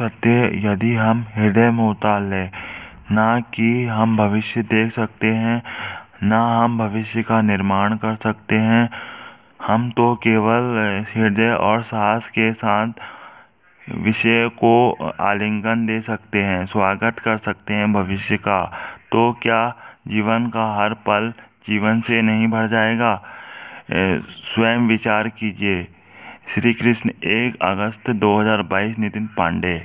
सकते यदि हम हृदय में उतार लें ना कि हम भविष्य देख सकते हैं ना हम भविष्य का निर्माण कर सकते हैं हम तो केवल हृदय और साहस के साथ विषय को आलिंगन दे सकते हैं स्वागत कर सकते हैं भविष्य का तो क्या जीवन का हर पल जीवन से नहीं भर जाएगा स्वयं विचार कीजिए श्री कृष्ण एक अगस्त दो हज़ार बाईस नितिन पांडे